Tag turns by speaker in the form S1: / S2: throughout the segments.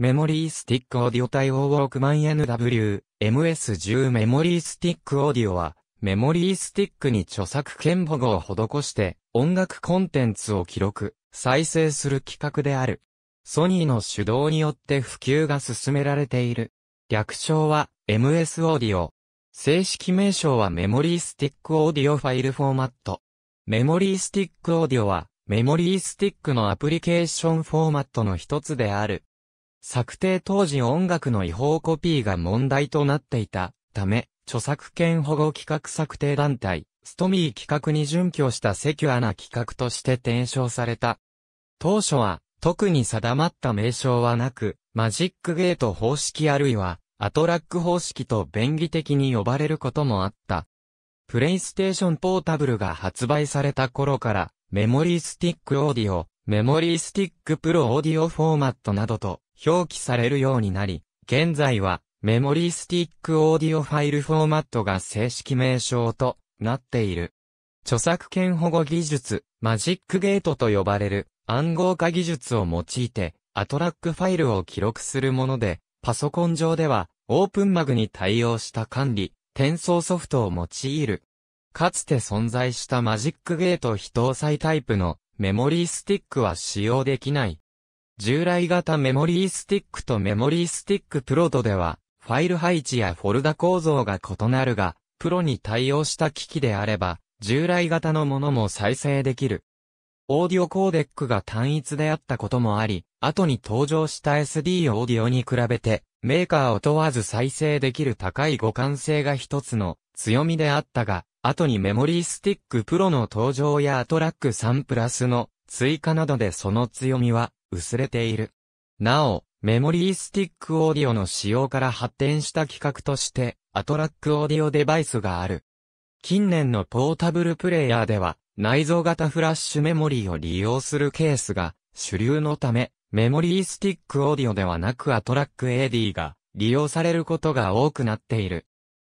S1: メモリースティックオーディオ対応ウォークマン NW、MS10 メモリースティックオーディオは、メモリースティックに著作権保護を施して、音楽コンテンツを記録、再生する企画である。ソニーの主導によって普及が進められている。略称は、MS オーディオ。正式名称はメモリースティックオーディオファイルフォーマット。メモリースティックオーディオは、メモリースティックのアプリケーションフォーマットの一つである。策定当時音楽の違法コピーが問題となっていたため、著作権保護企画策定団体、ストミー企画に準拠したセキュアな企画として提唱された。当初は、特に定まった名称はなく、マジックゲート方式あるいは、アトラック方式と便宜的に呼ばれることもあった。プレイステーションポータブルが発売された頃から、メモリースティックオーディオ、メモリースティックプロオーディオフォーマットなどと表記されるようになり、現在はメモリースティックオーディオファイルフォーマットが正式名称となっている。著作権保護技術、マジックゲートと呼ばれる暗号化技術を用いて、アトラックファイルを記録するもので、パソコン上では、オープンマグに対応した管理、転送ソフトを用いる。かつて存在したマジックゲート非搭載タイプのメモリースティックは使用できない。従来型メモリースティックとメモリースティックプロとでは、ファイル配置やフォルダ構造が異なるが、プロに対応した機器であれば、従来型のものも再生できる。オーディオコーデックが単一であったこともあり、後に登場した SD オーディオに比べて、メーカーを問わず再生できる高い互換性が一つの強みであったが、後にメモリースティックプロの登場やトラック3プラスの追加などでその強みは薄れている。なお、メモリースティックオーディオの使用から発展した企画として、アトラックオーディオデバイスがある。近年のポータブルプレイヤーでは、内蔵型フラッシュメモリーを利用するケースが主流のため、メモリースティックオーディオではなくアトラック AD が利用されることが多くなっている。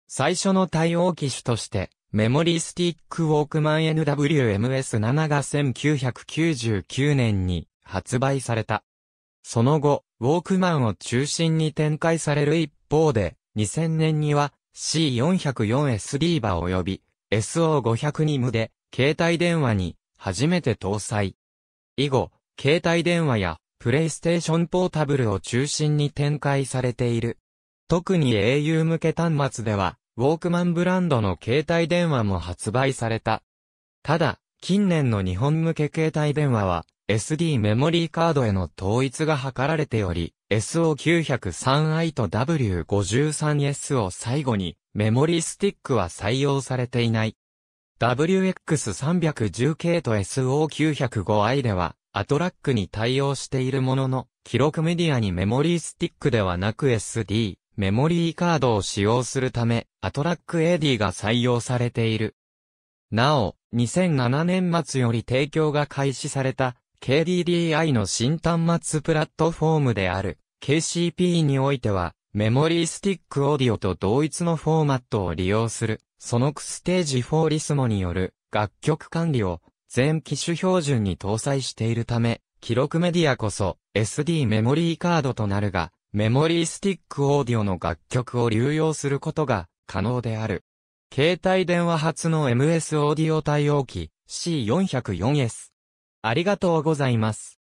S1: 最初の対応機種として、メモリースティックウォークマン NWMS7 が1999年に発売された。その後、ウォークマンを中心に展開される一方で、2000年には C404SD バー及び SO500 ニムで携帯電話に初めて搭載。以後、携帯電話やプレイステーションポータブルを中心に展開されている。特に au 向け端末では、ウォークマンブランドの携帯電話も発売された。ただ、近年の日本向け携帯電話は、SD メモリーカードへの統一が図られており、SO903i と W53S を最後に、メモリースティックは採用されていない。WX310 k と SO905i では、アトラックに対応しているものの、記録メディアにメモリースティックではなく SD、メモリーカードを使用するため、アトラック AD が採用されている。なお、2007年末より提供が開始された KDDI の新端末プラットフォームである KCP においては、メモリースティックオーディオと同一のフォーマットを利用する、ソノクステージ4リスモによる楽曲管理を全機種標準に搭載しているため、記録メディアこそ SD メモリーカードとなるが、メモリースティックオーディオの楽曲を流用することが可能である。携帯電話発の MS オーディオ対応機 C404S ありがとうございます。